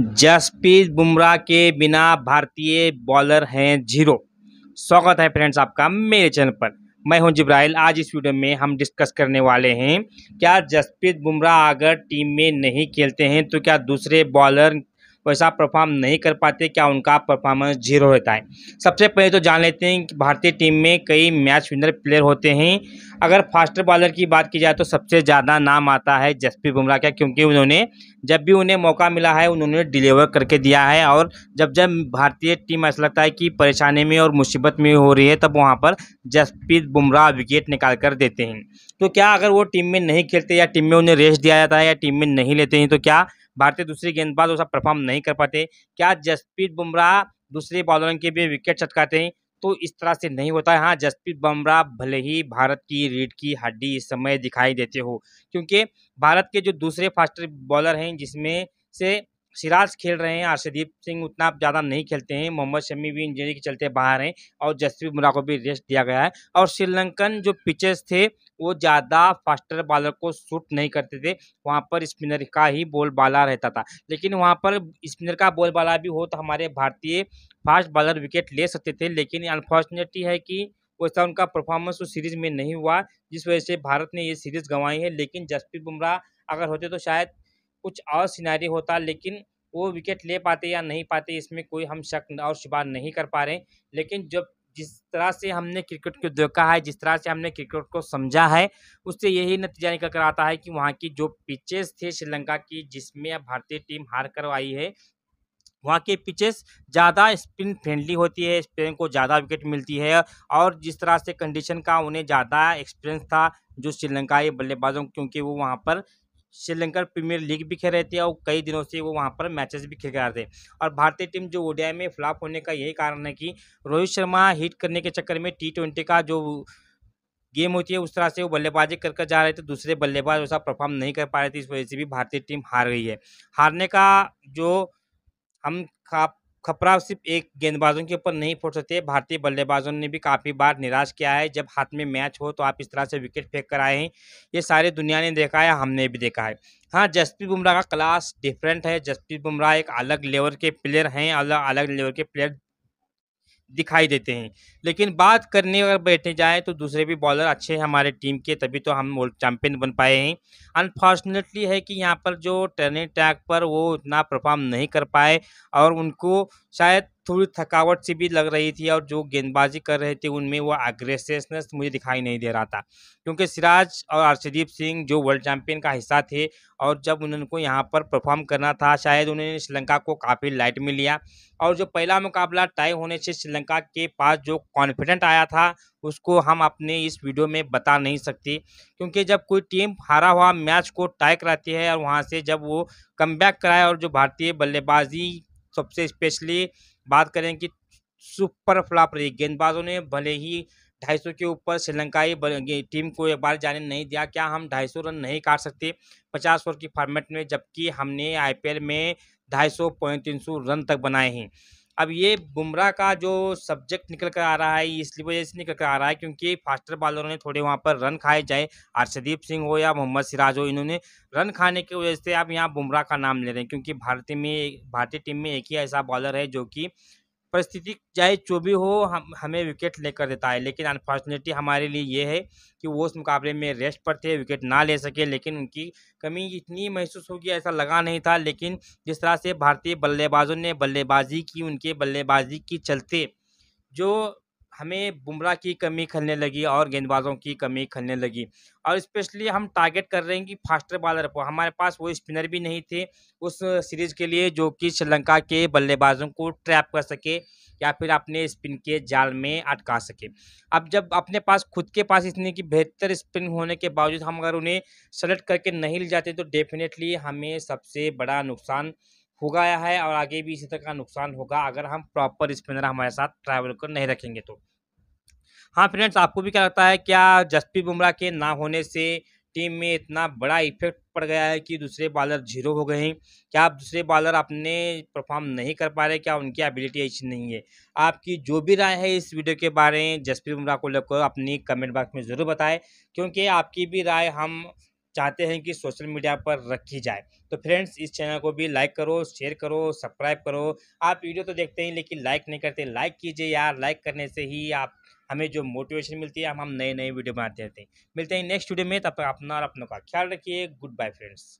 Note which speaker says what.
Speaker 1: जसप्रीत बुमराह के बिना भारतीय बॉलर हैं जीरो स्वागत है फ्रेंड्स आपका मेरे चैनल पर मैं हूं जिब्राइल आज इस वीडियो में हम डिस्कस करने वाले हैं क्या जसप्रीत बुमराह अगर टीम में नहीं खेलते हैं तो क्या दूसरे बॉलर वैसा परफॉर्म नहीं कर पाते क्या उनका परफॉर्मेंस जीरो रहता है सबसे पहले तो जान लेते हैं कि भारतीय टीम में कई मैच विनर प्लेयर होते हैं अगर फास्टर बॉलर की बात की जाए तो सबसे ज़्यादा नाम आता है जसप्रीत बुमराह का क्योंकि उन्होंने जब भी उन्हें मौका मिला है उन्होंने डिलीवर करके दिया है और जब जब भारतीय टीम ऐसा लगता है कि परेशानी में और मुसीबत में हो रही है तब वहाँ पर जसप्रीत बुमराह विकेट निकाल कर देते हैं तो क्या अगर वो टीम में नहीं खेलते या टीम में उन्हें रेस्ट दिया जाता है या टीम में नहीं लेते हैं तो क्या भारतीय दूसरे गेंदबाज उसका परफॉर्म नहीं कर पाते क्या जसप्रीत बुमराह दूसरे बॉलरों के भी विकेट चटकाते हैं तो इस तरह से नहीं होता है हाँ जसप्रीत बुमराह भले ही भारत की रीढ़ की हड्डी इस समय दिखाई देते हो क्योंकि भारत के जो दूसरे फास्ट बॉलर हैं जिसमें से सिराज खेल रहे हैं अर्षदीप सिंह उतना ज़्यादा नहीं खेलते हैं मोहम्मद शमी भी इंजरी के चलते बाहर हैं और जसप्रीत बुमराह को भी रेस्ट दिया गया है और श्रीलंकन जो पिचेस थे वो ज़्यादा फास्टर बॉलर को शूट नहीं करते थे वहाँ पर स्पिनर का ही बॉल बाला रहता था लेकिन वहाँ पर स्पिनर का बॉल बाला भी हो तो हमारे भारतीय फास्ट बॉलर विकेट ले सकते थे लेकिन अनफॉर्चुनेटली है कि वैसा उनका परफॉर्मेंस उस सीरीज में नहीं हुआ जिस वजह से भारत ने ये सीरीज गंवाई है लेकिन जसप्रीत बुमराह अगर होते तो शायद कुछ और सिनारी होता लेकिन वो विकेट ले पाते या नहीं पाते इसमें कोई हम शक और शिबा नहीं कर पा रहे लेकिन जब जिस तरह से हमने क्रिकेट को देखा है जिस तरह से हमने क्रिकेट को समझा है उससे यही नतीजा निकल कर आता है कि वहाँ की जो पिचेस थे श्रीलंका की जिसमें भारतीय टीम हार कर आई है वहाँ के पिचेस ज़्यादा स्पिन फ्रेंडली होती है स्पिन को ज़्यादा विकेट मिलती है और जिस तरह से कंडीशन का उन्हें ज़्यादा एक्सपीरियंस था जो श्रीलंकाई बल्लेबाजों क्योंकि वो वहाँ पर श्रीलंका प्रीमियर लीग भी खेल रहे थे और कई दिनों से वो वहाँ पर मैचेस भी खेल रहे थे और भारतीय टीम जो ओडीआई में फ्लॉप होने का यही कारण है कि रोहित शर्मा हिट करने के चक्कर में टी ट्वेंटी का जो गेम होती है उस तरह से वो बल्लेबाजी कर जा रहे थे दूसरे बल्लेबाज वैसा परफॉर्म नहीं कर पा रहे थे इस वजह से भी भारतीय टीम हार गई है हारने का जो हम आप खपरा सिर्फ एक गेंदबाजों के ऊपर नहीं फोड़ सकते भारतीय बल्लेबाजों ने भी काफ़ी बार निराश किया है जब हाथ में मैच हो तो आप इस तरह से विकेट फेंक कर आए हैं ये सारे दुनिया ने देखा है हमने भी देखा है हाँ जसप्रीत बुमराह का क्लास डिफरेंट है जसप्रीत बुमराह एक अलग लेवल के प्लेयर हैं अलग अलग लेवल के प्लेयर दिखाई देते हैं लेकिन बात करने अगर बैठे जाए तो दूसरे भी बॉलर अच्छे हैं हमारे टीम के तभी तो हम वर्ल्ड चैम्पियन बन पाए हैं अनफॉर्चुनेटली है कि यहाँ पर जो टर्निंग ट्रैक पर वो इतना परफॉर्म नहीं कर पाए और उनको शायद थोड़ी थकावट सी भी लग रही थी और जो गेंदबाजी कर रहे थे उनमें वो अग्रेसिवनेस मुझे दिखाई नहीं दे रहा था क्योंकि सिराज और अर्शदीप सिंह जो वर्ल्ड चैंपियन का हिस्सा थे और जब उनको यहाँ पर परफॉर्म करना था शायद उन्होंने श्रीलंका को काफ़ी लाइट में लिया और जो पहला मुकाबला टाई होने से श्रीलंका के पास जो कॉन्फिडेंट आया था उसको हम अपने इस वीडियो में बता नहीं सकते क्योंकि जब कोई टीम हारा हुआ मैच को टाई कराती है और वहाँ से जब वो कम कराए और जो भारतीय बल्लेबाजी सबसे स्पेशली बात करें कि सुपर फ्लॉप रही गेंदबाजों ने भले ही 250 के ऊपर श्रीलंकाई टीम को एक बार जाने नहीं दिया क्या हम 250 रन नहीं काट सकते 50 ओवर की फॉर्मेट में जबकि हमने आईपीएल में 250 पॉइंट तीन रन तक बनाए हैं अब ये बुमराह का जो सब्जेक्ट निकल कर आ रहा है इसलिए वजह से निकल कर आ रहा है क्योंकि फास्टर बॉलरों ने थोड़े वहाँ पर रन खाए जाए अर्षदीप सिंह हो या मोहम्मद सिराज हो इन्होंने रन खाने की वजह से आप यहाँ बुमराह का नाम ले रहे हैं क्योंकि भारतीय में भारतीय टीम में एक ही ऐसा बॉलर है जो कि परिस्थिति चाहे जो भी हो हम हमें विकेट लेकर देता है लेकिन अनफॉर्चुनेटली हमारे लिए ये है कि वो उस मुकाबले में रेस्ट पर थे विकेट ना ले सके लेकिन उनकी कमी इतनी महसूस होगी ऐसा लगा नहीं था लेकिन जिस तरह से भारतीय बल्लेबाजों ने बल्लेबाजी की उनके बल्लेबाजी की चलते जो हमें बुमराह की कमी खलने लगी और गेंदबाजों की कमी खलने लगी और स्पेशली हम टारगेट कर रहे हैं कि फास्टर बॉलर को हमारे पास वो स्पिनर भी नहीं थे उस सीरीज़ के लिए जो कि श्रीलंका के बल्लेबाजों को ट्रैप कर सके या फिर अपने स्पिन के जाल में अटका सके अब जब अपने पास खुद के पास इतने की बेहतर स्पिन होने के बावजूद हम अगर उन्हें सेलेक्ट करके नहीं ले जाते तो डेफिनेटली हमें सबसे बड़ा नुकसान हो गया है और आगे भी इसी तरह का नुकसान होगा अगर हम प्रॉपर स्पिनर हमारे साथ ट्रैवल को नहीं रखेंगे तो हाँ फ्रेंड्स आपको भी क्या लगता है क्या जसप्रीत बुमराह के ना होने से टीम में इतना बड़ा इफेक्ट पड़ गया है कि दूसरे बॉलर जीरो हो गए हैं क्या आप दूसरे बॉलर अपने परफॉर्म नहीं कर पा रहे क्या उनकी एबिलिटी अच्छी नहीं है आपकी जो भी राय है इस वीडियो के बारे में जसप्रीत बुमराह को लेकर अपनी कमेंट बॉक्स में ज़रूर बताएं क्योंकि आपकी भी राय हम चाहते हैं कि सोशल मीडिया पर रखी जाए तो फ्रेंड्स इस चैनल को भी लाइक करो शेयर करो सब्सक्राइब करो आप वीडियो तो देखते हैं लेकिन लाइक नहीं करते लाइक कीजिए यार लाइक करने से ही आप हमें जो मोटिवेशन मिलती है हम हम नए नए वीडियो बनाते रहते हैं मिलते हैं नेक्स्ट वीडियो में तब तक अपना और अपनों का ख्याल रखिए गुड बाय फ्रेंड्स